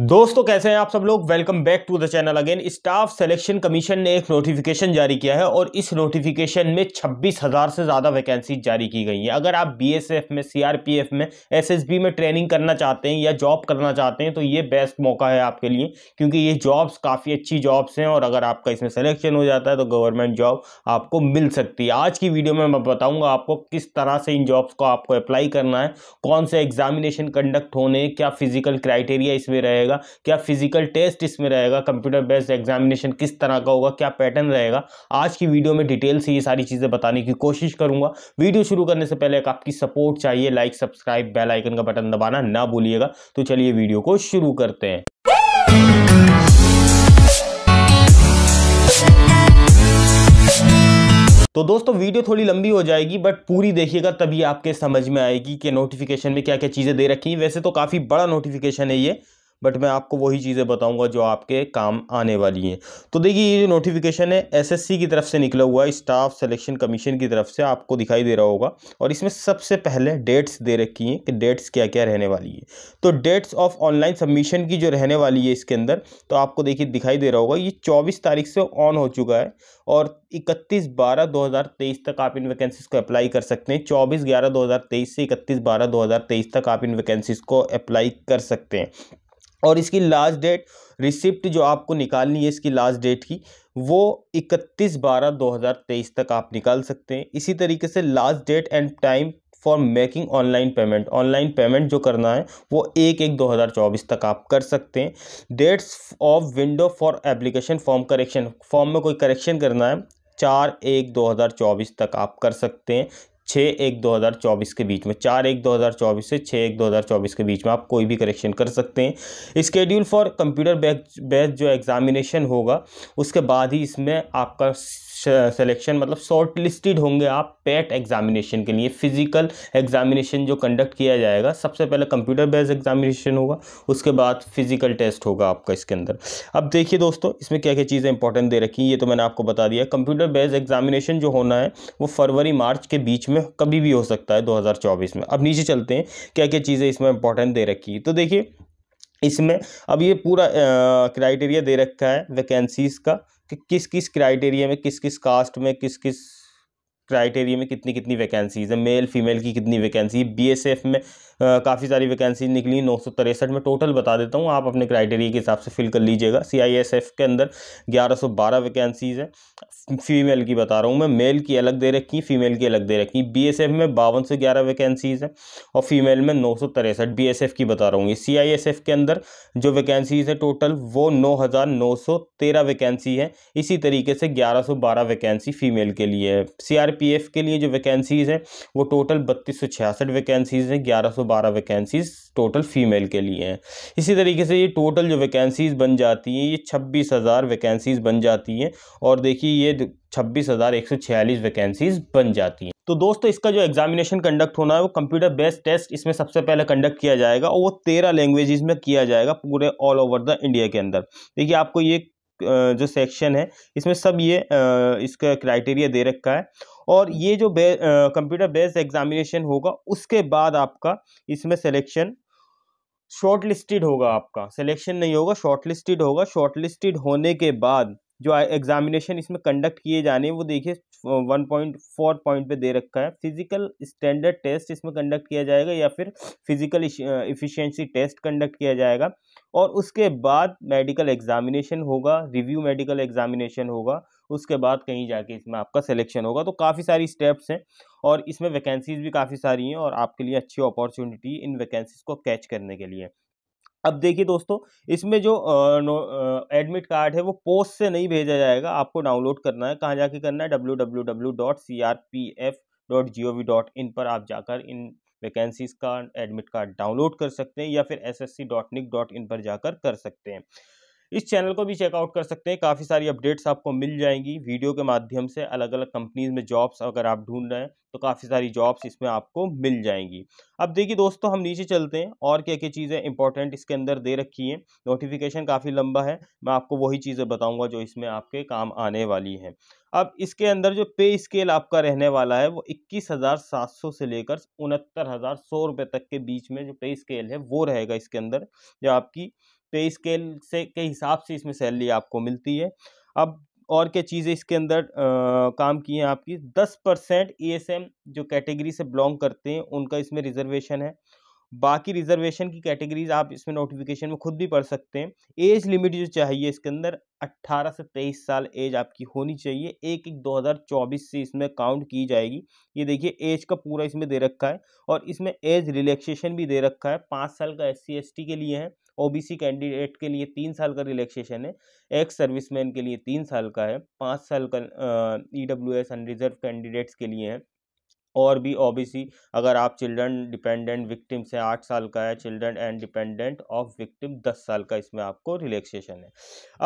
दोस्तों कैसे हैं आप सब लोग welcome back to the channel again staff selection commission ने एक नोटिफिकेशन जारी किया है और इस नोटिफिकेशन में छब्बीस हज़ार से ज़्यादा वैकेंसी जारी की गई है अगर आप बीएसएफ में सीआरपीएफ में एसएसबी में ट्रेनिंग करना चाहते हैं या जॉब करना चाहते हैं तो ये बेस्ट मौका है आपके लिए क्योंकि ये जॉब्स काफ़ी अच्छी जॉब्स हैं और अगर आपका इसमें सिलेक्शन हो जाता है तो गवर्नमेंट जॉब आपको मिल सकती है आज की वीडियो में मैं बताऊँगा आपको किस तरह से इन जॉब्स को आपको अप्लाई करना है कौन से एग्जामिनेशन कंडक्ट होने क्या फिजिकल क्राइटेरिया इसमें रहेगा रहेगा क्या फिजिकल टेस्ट इसमें रहेगा कंप्यूटर बेस्ड एग्जामिनेशन किस तरह का होगा क्या पैटर्न रहेगा आज की वीडियो में डिटेल से ये सारी चीज़ें बताने की कोशिश करूंगा वीडियो शुरू करने से पहले एक आपकी सपोर्ट चाहिए लाइक सब्सक्राइब बेल आइकन का बटन दबाना ना भूलिएगा तो चलिए वीडियो को शुरू करते हैं तो दोस्तों वीडियो थोड़ी लंबी हो जाएगी बट पूरी देखिएगा तभी आपके समझ में आएगी कि नोटिफिकेशन में क्या क्या चीज़ें दे रखी हैं वैसे तो काफ़ी बड़ा नोटिफिकेशन है ये बट मैं आपको वही चीज़ें बताऊंगा जो आपके काम आने वाली हैं तो देखिए ये जो नोटिफिकेशन है एसएससी की तरफ से निकला हुआ है स्टाफ सिलेक्शन कमीशन की तरफ से आपको दिखाई दे रहा होगा और इसमें सबसे पहले डेट्स दे रखी हैं कि डेट्स क्या क्या रहने वाली है तो डेट्स ऑफ ऑनलाइन सबमिशन की जो रहने वाली है इसके अंदर तो आपको देखिए दिखाई दे रहा होगा ये चौबीस तारीख से ऑन हो चुका है और इकतीस बारह दो हज़ार तेईस तक आप इन वैकेंसीज़ को अप्लाई कर सकते हैं चौबीस ग्यारह दो हज़ार तेईस से इकतीस बारह दो हज़ार तेईस तक आप इन वैकेंसीज़ को अप्लाई कर सकते हैं और इसकी लास्ट डेट रिसिप्ट जो आपको निकालनी है इसकी लास्ट डेट की वो 31 बारह 2023 तक आप निकाल सकते हैं इसी तरीके से last date and time for making online payment online payment जो करना है वो एक एक दो हज़ार चौबीस तक आप कर सकते हैं dates of window for application form correction form में कोई करेक्शन करना है चार एक दो हज़ार चौबीस तक आप कर सकते हैं छः एक दो हज़ार चौबीस के बीच में चार एक दो हज़ार चौबीस से छः एक दो हज़ार चौबीस के बीच में आप कोई भी करेक्शन कर सकते हैं स्केड्यूल फॉर कंप्यूटर बैच जो एग्ज़ामिनेशन होगा उसके बाद ही इसमें आपका सेलेक्शन मतलब शॉर्ट होंगे आप पेट एग्जामिनेशन e के लिए फिजिकल एग्जामिनेशन जो कंडक्ट किया जाएगा सबसे पहले कंप्यूटर बेस्ड एग्जामिनेशन होगा उसके बाद फिजिकल टेस्ट होगा आपका इसके अंदर अब देखिए दोस्तों इसमें क्या क्या चीज़ें इंपॉर्टेंट दे रखी ये तो मैंने आपको बता दिया कंप्यूटर बेस्ड एग्जामिनेशन जो होना है वो फरवरी मार्च के बीच में कभी भी हो सकता है दो में अब नीचे चलते हैं क्या क्या चीज़ें इसमें इंपॉर्टेंट दे रखी है तो देखिए इसमें अब ये पूरा क्राइटेरिया दे रखा है वैकेंसीज़ का कि किस किस क्राइटेरिया में किस किस कास्ट में किस किस क्राइटेरिया में कितनी कितनी वैकेंसीज़ है मेल फीमेल की कितनी वैकेंसी बीएसएफ में काफ़ी सारी वैकेंसी निकली नौ सौ तिरसठ में टोटल बता देता हूँ आप अपने क्राइटेरिया के हिसाब से फिल कर लीजिएगा सीआईएसएफ के अंदर ग्यारह सौ बारह वैकेंसीज़ है फीमेल की बता रहा हूँ मैं मेल की अलग दे रखी फीमेल की अलग दे रखी बी एस एफ में बावन से ग्यारह वैकेंसीज़ है और फीमेल में नौ सौ तिरसठ बी एस एफ की बता रहा हूँ ये सी आई एस एफ के अंदर जो वैकेंसीज़ है टोटल वो नौ हज़ार नौ सौ तेरह वैकेंसी है इसी तरीके से ग्यारह सौ बारह वैकेंसी फ़ीमेल के लिए है सी आर पीएफ के लिए जो वैकेंसीज़ हैं वो टोटल बत्तीस सौ छियासठ वैकेंसीज़ हैं ग्यारह सौ बारह वैकेंसीज़ टोटल फ़ीमेल के लिए हैं इसी तरीके से ये टोटल जो वैकेंसीज़ बन जाती हैं ये छब्बीस हज़ार वैकेंसीज़ बन जाती हैं और देखिए ये छब्बीस हज़ार एक सौ छियालीस वैकेंसीज़ बन जाती हैं तो दोस्तों इसका जो एग्जामिनेशन कंडक्ट होना है वो कंप्यूटर बेस्ड टेस्ट इसमें सबसे पहले कंडक्ट किया जाएगा और वो तेरह लैंग्वेजेस में किया जाएगा पूरे ऑल ओवर द इंडिया के अंदर देखिए आपको ये जो सेक्शन है इसमें सब ये इसका क्राइटेरिया दे रखा है और ये जो बे, कंप्यूटर बेस्ड एग्ज़ामिनेशन होगा उसके बाद आपका इसमें सिलेक्शन शॉर्ट होगा आपका सिलेक्शन नहीं होगा शॉर्ट होगा शॉर्ट होने के बाद जो एग्ज़ामिनेशन इसमें कंडक्ट किए जाने वो देखिए वन पॉइंट फोर पॉइंट पे दे रखा है फिजिकल स्टैंडर्ड टेस्ट इसमें कंडक्ट किया जाएगा या फिर फिजिकल इफिशिएंसी टेस्ट कंडक्ट किया जाएगा और उसके बाद मेडिकल एग्जामिनेशन होगा रिव्यू मेडिकल एग्जामिनेशन होगा उसके बाद कहीं जाके इसमें आपका सिलेक्शन होगा तो काफ़ी सारी स्टेप्स हैं और इसमें वैकेंसीज भी काफ़ी सारी हैं और आपके लिए अच्छी अपॉर्चुनिटी इन वैकेंसीज को कैच करने के लिए अब देखिए दोस्तों इसमें जो एडमिट कार्ड है वो पोस्ट से नहीं भेजा जाएगा आपको डाउनलोड करना है कहाँ जाके करना है W W W dot C R P F dot G O V dot in पर आप जाकर इन वैकेंसीज का एडमिट कार्ड डाउनलोड कर सकते हैं या फिर S S C dot nic dot in पर जाकर कर सकते हैं इस चैनल को भी चेकआउट कर सकते हैं काफ़ी सारी अपडेट्स आपको मिल जाएंगी वीडियो के माध्यम से अलग अलग कंपनीज में जॉब्स अगर आप ढूंढ रहे हैं तो काफ़ी सारी जॉब्स इसमें आपको मिल जाएंगी अब देखिए दोस्तों हम नीचे चलते हैं और क्या क्या चीज़ें इंपॉर्टेंट इसके अंदर दे रखी हैं नोटिफिकेशन काफ़ी लंबा है मैं आपको वही चीज़ें बताऊँगा जो इसमें आपके काम आने वाली हैं अब इसके अंदर जो पे स्केल आपका रहने वाला है वो इक्कीस हज़ार सात सौ से लेकर उनहत्तर हज़ार सौ रुपये तक के बीच में जो पे स्केल है वो रहेगा इसके अंदर जो आपकी पे स्केल से के हिसाब से इसमें सैलरी आपको मिलती है अब और क्या चीज़ें इसके अंदर आ, काम की हैं आपकी दस परसेंट ई e जो कैटेगरी से बिलोंग करते हैं उनका इसमें रिजर्वेशन है बाकी रिजर्वेशन की कैटेगरीज आप इसमें नोटिफिकेशन में खुद भी पढ़ सकते हैं एज लिमिट जो चाहिए इसके अंदर 18 से 23 साल एज आपकी होनी चाहिए एक एक 2024 से इसमें काउंट की जाएगी ये देखिए एज का पूरा इसमें दे रखा है और इसमें एज रिलैक्सेशन भी दे रखा है पाँच साल का एस सी के लिए है ओबीसी कैंडिडेट के लिए तीन साल का रिलैक्सेशन है एक्स सर्विसमैन के लिए तीन साल का है पाँच साल का E W S unreserved candidates के लिए है और भी ओबीसी अगर आप चिल्ड्रन डिपेंडेंट विक्टिम से आठ साल का है children and dependent of victim दस साल का इसमें आपको रिलैक्सेशन है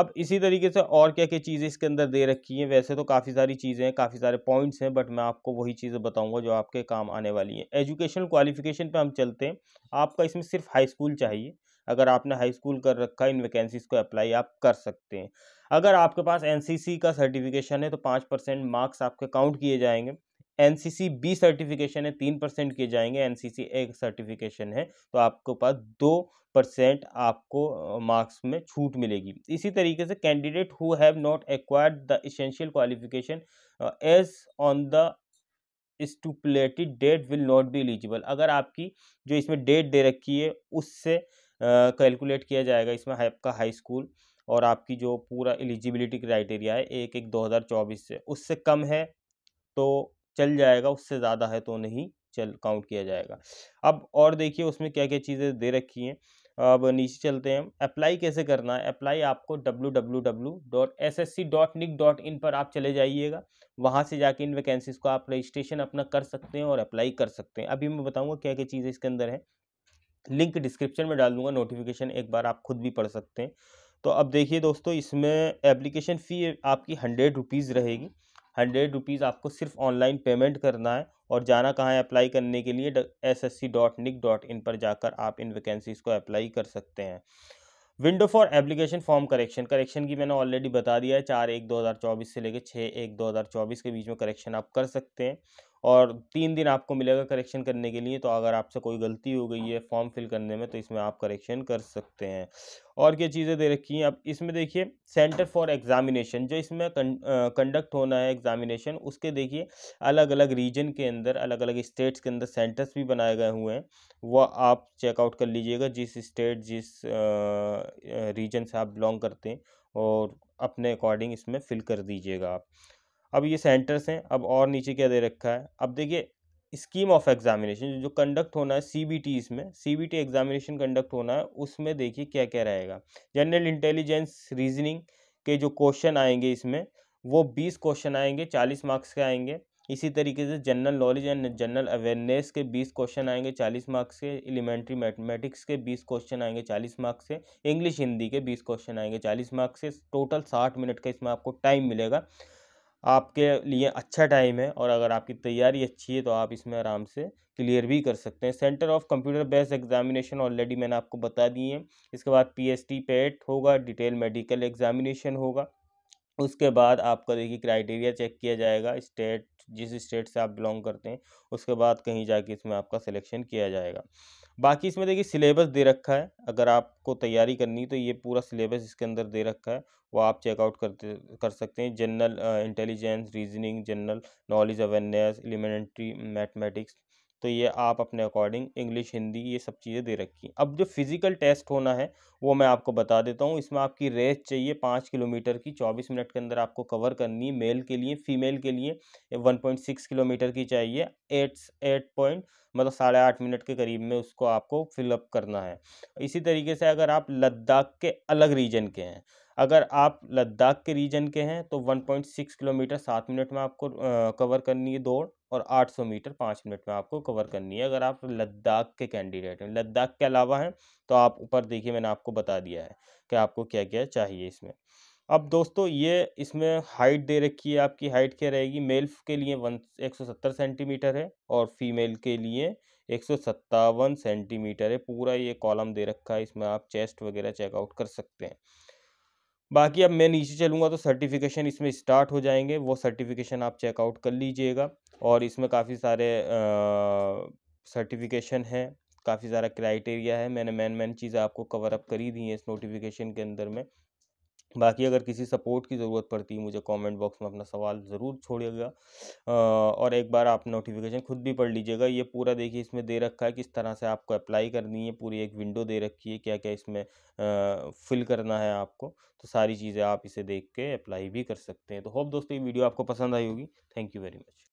अब इसी तरीके से और क्या क्या चीज़ें इसके अंदर दे रखी हैं वैसे तो काफ़ी सारी चीज़ें हैं काफ़ी सारे पॉइंट्स हैं बट मैं आपको वही चीज़ें बताऊँगा जो आपके काम आने वाली हैं एजुकेशन क्वालिफिकेशन पर हम चलते हैं आपका इसमें सिर्फ हाई स्कूल चाहिए अगर आपने हाई स्कूल कर रखा है इन वैकेंसीज को अप्लाई आप कर सकते हैं अगर आपके पास एन का सर्टिफिकेशन है तो पाँच परसेंट मार्क्स आपके काउंट किए जाएंगे एन बी सर्टिफिकेशन है तीन परसेंट किए जाएंगे एन ए सर्टिफिकेशन है तो आपके पास दो परसेंट आपको मार्क्स में छूट मिलेगी इसी तरीके से candidate who have not acquired the essential qualification as on the stipulated date will not be eligible अगर आपकी जो इसमें डेट दे रखी है उससे कैलकुलेट किया जाएगा इसमें आपका हाई स्कूल और आपकी जो पूरा एलिजिबिलिटी क्राइटेरिया है एक एक दो हज़ार चौबीस से उससे कम है तो चल जाएगा उससे ज़्यादा है तो नहीं चल काउंट किया जाएगा अब और देखिए उसमें क्या क्या चीज़ें दे रखी हैं अब नीचे चलते हैं अप्लाई कैसे करना है अप्लाई आपको W W W dot S S C dot nic dot in पर आप चले जाइएगा वहाँ से जाके इन वैकेंसीज़ को आप रजिस्ट्रेशन अपना कर सकते हैं और अप्लाई कर सकते हैं अभी मैं बताऊँगा क्या क्या चीज़ें इसके अंदर हैं लिंक डिस्क्रिप्शन में डाल दूंगा नोटिफिकेशन एक बार आप खुद भी पढ़ सकते हैं तो अब देखिए दोस्तों इसमें एप्लीकेशन फ़ी आपकी हंड्रेड रुपीज़ रहेगी हंड्रेड रुपीज़ आपको सिर्फ ऑनलाइन पेमेंट करना है और जाना कहाँ है अप्लाई करने के लिए S S C dot nic dot in पर जाकर आप इन वैकेंसीज़ को अप्लाई कर सकते हैं window for application form correction correction की मैंने ऑलरेडी बता दिया है चार एक दो हज़ार चौबीस से लेकर छः एक दो हज़ार चौबीस के बीच में करेक्शन आप कर सकते हैं और तीन दिन आपको मिलेगा करेक्शन करने के लिए तो अगर आपसे कोई गलती हो गई है फॉर्म फिल करने में तो इसमें आप करेक्शन कर सकते हैं और क्या चीज़ें दे रखी हैं अब इसमें देखिए सेंटर फॉर एग्ज़ामिनेशन जो इसमें कंडक्ट होना है एग्ज़ामिनेशन उसके देखिए अलग अलग रीजन के अंदर अलग अलग स्टेट्स के अंदर सेंटर्स भी बनाए गए हुए हैं वह आप चेकआउट कर लीजिएगा जिस स्टेट जिस रीजन से आप बिलोंग करते हैं और अपने अकॉर्डिंग इसमें फिल कर दीजिएगा आप अब ये सेंटर्स हैं अब और नीचे क्या दे रखा है अब देखिए स्कीम ऑफ एग्जामिनेशन जो कंडक्ट होना है सी बी टी इसमें C B T examination conduct होना है उसमें देखिए क्या क्या रहेगा जनरल इंटेलिजेंस रीजनिंग के जो क्वेश्चन आएंगे इसमें वो बीस क्वेश्चन आएंगे चालीस मार्क्स के आएंगे इसी तरीके से general knowledge and general awareness के बीस क्वेश्चन आएंगे चालीस मार्क्स के एलिमेंट्री मैथमेटिक्स के बीस क्वेश्चन आएंगे चालीस मार्क्स से इंग्लिश हिंदी के बीस क्वेश्चन आएंगे चालीस मार्क्स से टोटल साठ मिनट का इसमें आपको टाइम मिलेगा आपके लिए अच्छा टाइम है और अगर आपकी तैयारी अच्छी है तो आप इसमें आराम से क्लियर भी कर सकते हैं centre of computer based examination already मैंने आपको बता दिए हैं इसके बाद पीएसटी पेट होगा डिटेल मेडिकल एग्जामिनेशन होगा उसके बाद आपका देखिए क्राइटेरिया चेक किया जाएगा स्टेट जिस स्टेट से आप बिलोंग करते हैं उसके बाद कहीं जाके इसमें आपका सिलेक्शन किया जाएगा बाकी इसमें देखिए सिलेबस दे रखा है अगर आपको तैयारी करनी तो ये पूरा सिलेबस इसके अंदर दे रखा है वो आप चेकआउट करते कर सकते हैं general intelligence reasoning general knowledge awareness elementary mathematics तो ये आप अपने अकॉर्डिंग इंग्लिश हिंदी ये सब चीज़ें दे रखी हैं अब जो फिज़िकल टेस्ट होना है वो मैं आपको बता देता हूँ इसमें आपकी रेस चाहिए पाँच किलोमीटर की चौबीस मिनट के अंदर आपको कवर करनी है मेल के लिए फीमेल के लिए वन पॉइंट सिक्स किलोमीटर की चाहिए एट एट पॉइंट मतलब साढ़े आठ मिनट के करीब में उसको आपको फिलअप करना है इसी तरीके से अगर आप लद्दाख के अलग रीजन के हैं अगर आप लद्दाख के रीजन के हैं तो 1.6 किलोमीटर सात मिनट में आपको कवर करनी है दौड़ और 800 मीटर पाँच मिनट में आपको कवर करनी है अगर आप लद्दाख के कैंडिडेट हैं लद्दाख के अलावा हैं तो आप ऊपर देखिए मैंने आपको बता दिया है कि आपको क्या क्या चाहिए इसमें अब दोस्तों ये इसमें हाइट दे रखी है आपकी हाइट क्या रहेगी मेल के लिए वन एक सौ सत्तर सेंटीमीटर है और फीमेल के लिए एक सौ सत्तावन सेंटीमीटर है पूरा ये कॉलम दे रखा है इसमें आप चेस्ट वगैरह चेकआउट कर सकते हैं बाकी अब मैं नीचे चलूँगा तो सर्टिफिकेशन इसमें स्टार्ट हो जाएंगे वो सर्टिफिकेशन आप चेकआउट कर लीजिएगा और इसमें काफ़ी सारे सर्टिफिकेशन हैं काफ़ी सारा क्राइटेरिया है मैंने मेन मेन चीज़ें आपको कवर अप करी दी हैं इस नोटिफिकेशन के अंदर में बाकी अगर किसी सपोर्ट की ज़रूरत पड़ती है मुझे कमेंट बॉक्स में अपना सवाल ज़रूर छोड़िएगा और एक बार आप नोटिफिकेशन खुद भी पढ़ लीजिएगा ये पूरा देखिए इसमें दे रखा है किस तरह से आपको अप्लाई करनी है पूरी एक विंडो दे रखी है क्या क्या इसमें फिल करना है आपको तो सारी चीज़ें आप इसे देख के अप्लाई भी कर सकते हैं तो होप दोस्तों ये वीडियो आपको पसंद आई होगी थैंक यू वेरी मच